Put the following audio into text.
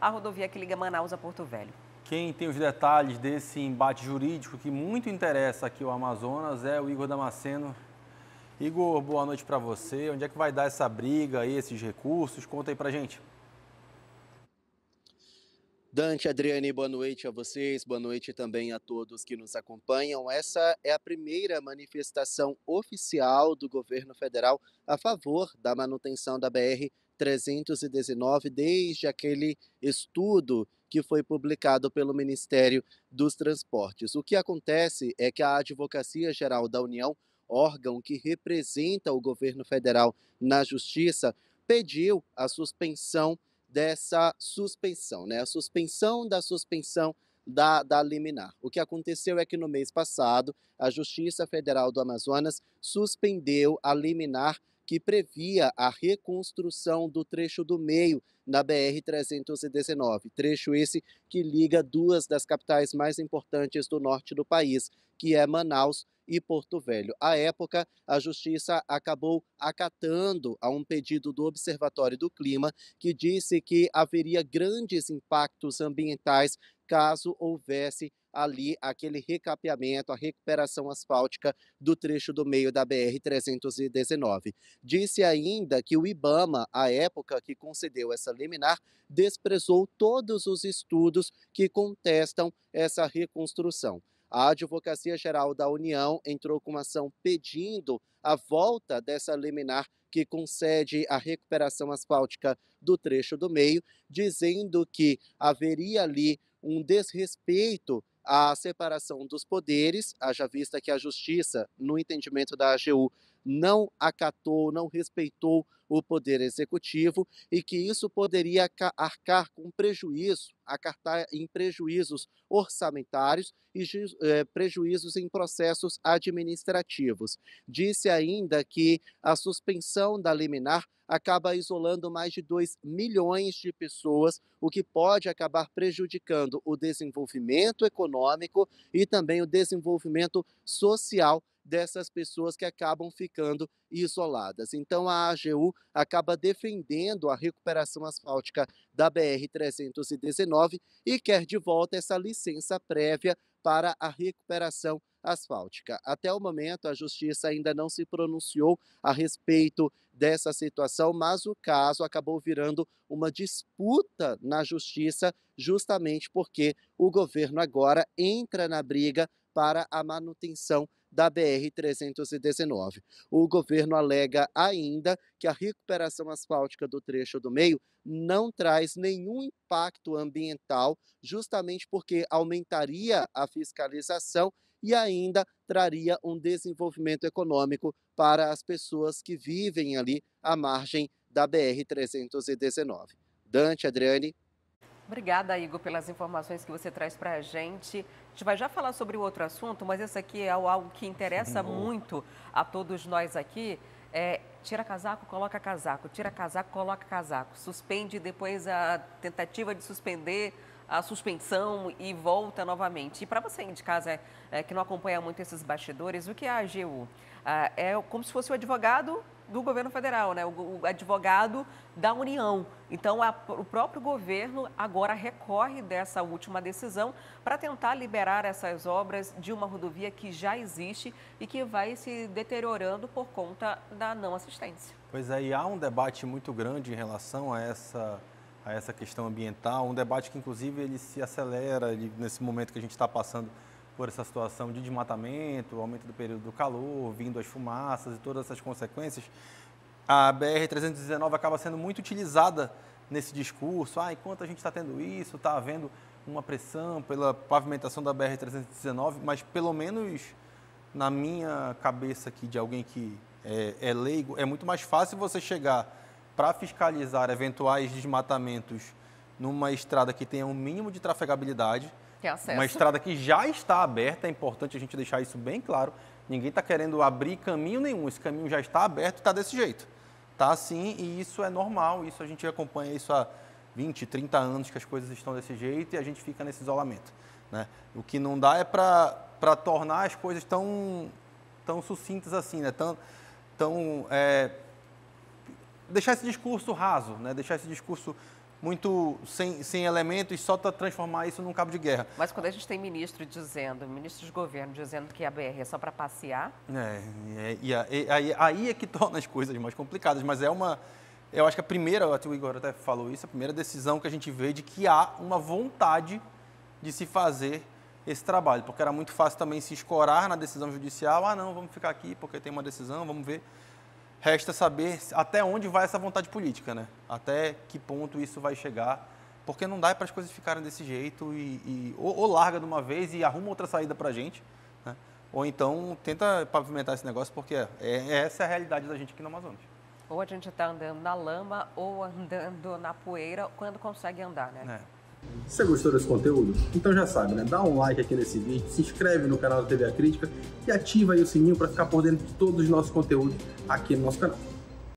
a rodovia que liga Manaus a Porto Velho. Quem tem os detalhes desse embate jurídico que muito interessa aqui o Amazonas é o Igor Damasceno. Igor, boa noite para você. Onde é que vai dar essa briga aí, esses recursos? Conta aí pra gente. Dante, Adriane, boa noite a vocês, boa noite também a todos que nos acompanham. Essa é a primeira manifestação oficial do governo federal a favor da manutenção da BR 319, desde aquele estudo que foi publicado pelo Ministério dos Transportes. O que acontece é que a Advocacia Geral da União, órgão que representa o governo federal na justiça, pediu a suspensão dessa suspensão, né? A suspensão da suspensão da, da liminar. O que aconteceu é que no mês passado, a Justiça Federal do Amazonas suspendeu a liminar que previa a reconstrução do trecho do meio na BR-319, trecho esse que liga duas das capitais mais importantes do norte do país, que é Manaus e Porto Velho. À época, a Justiça acabou acatando a um pedido do Observatório do Clima, que disse que haveria grandes impactos ambientais caso houvesse ali aquele recapeamento, a recuperação asfáltica do trecho do meio da BR-319. Disse ainda que o IBAMA, à época que concedeu essa liminar, desprezou todos os estudos que contestam essa reconstrução. A Advocacia Geral da União entrou com uma ação pedindo a volta dessa liminar que concede a recuperação asfáltica do trecho do meio, dizendo que haveria ali um desrespeito a separação dos poderes, haja vista que a justiça, no entendimento da AGU, não acatou, não respeitou o poder executivo e que isso poderia arcar com prejuízo, acartar em prejuízos orçamentários e eh, prejuízos em processos administrativos. Disse ainda que a suspensão da liminar acaba isolando mais de 2 milhões de pessoas, o que pode acabar prejudicando o desenvolvimento econômico e também o desenvolvimento social dessas pessoas que acabam ficando isoladas. Então a AGU acaba defendendo a recuperação asfáltica da BR-319 e quer de volta essa licença prévia para a recuperação asfáltica. Até o momento, a justiça ainda não se pronunciou a respeito dessa situação, mas o caso acabou virando uma disputa na justiça, justamente porque o governo agora entra na briga para a manutenção da BR-319. O governo alega ainda que a recuperação asfáltica do trecho do meio não traz nenhum impacto ambiental, justamente porque aumentaria a fiscalização e ainda traria um desenvolvimento econômico para as pessoas que vivem ali à margem da BR-319. Dante, Adriane, Obrigada, Igor, pelas informações que você traz para a gente. A gente vai já falar sobre o outro assunto, mas esse aqui é algo que interessa muito a todos nós aqui. É, tira casaco, coloca casaco, tira casaco, coloca casaco, suspende depois a tentativa de suspender a suspensão e volta novamente. E para você de casa é, que não acompanha muito esses bastidores, o que é a AGU? Ah, é como se fosse o advogado do governo federal, né? o, o advogado da União. Então, a, o próprio governo agora recorre dessa última decisão para tentar liberar essas obras de uma rodovia que já existe e que vai se deteriorando por conta da não assistência. Pois é, há um debate muito grande em relação a essa, a essa questão ambiental, um debate que, inclusive, ele se acelera ele, nesse momento que a gente está passando por essa situação de desmatamento, aumento do período do calor, vindo as fumaças e todas essas consequências, a BR-319 acaba sendo muito utilizada nesse discurso. Ah, enquanto a gente está tendo isso, está havendo uma pressão pela pavimentação da BR-319, mas pelo menos na minha cabeça aqui de alguém que é, é leigo, é muito mais fácil você chegar para fiscalizar eventuais desmatamentos numa estrada que tenha um mínimo de trafegabilidade uma estrada que já está aberta, é importante a gente deixar isso bem claro. Ninguém está querendo abrir caminho nenhum, esse caminho já está aberto e está desse jeito. Está assim e isso é normal, isso a gente acompanha isso há 20, 30 anos que as coisas estão desse jeito e a gente fica nesse isolamento. Né? O que não dá é para tornar as coisas tão, tão sucintas assim, né? tão, tão, é, deixar esse discurso raso, né? deixar esse discurso muito sem, sem elementos, só para tá transformar isso num cabo de guerra. Mas quando a gente tem ministro dizendo, ministro de governo dizendo que a BR é só para passear. É, é e, aí, aí é que torna as coisas mais complicadas, mas é uma. Eu acho que a primeira, o Igor até falou isso, a primeira decisão que a gente vê é de que há uma vontade de se fazer esse trabalho, porque era muito fácil também se escorar na decisão judicial, ah não, vamos ficar aqui porque tem uma decisão, vamos ver. Resta saber até onde vai essa vontade política, né? Até que ponto isso vai chegar. Porque não dá para as coisas ficarem desse jeito e, e ou, ou, larga de uma vez e arruma outra saída para a gente, né? ou então tenta pavimentar esse negócio, porque é, é, é essa é a realidade da gente aqui no Amazonas. Ou a gente está andando na lama ou andando na poeira quando consegue andar, né? É. Se você gostou desse conteúdo, então já sabe, né? Dá um like aqui nesse vídeo, se inscreve no canal da TV A Crítica e ativa aí o sininho para ficar por dentro de todos os nossos conteúdos aqui no nosso canal.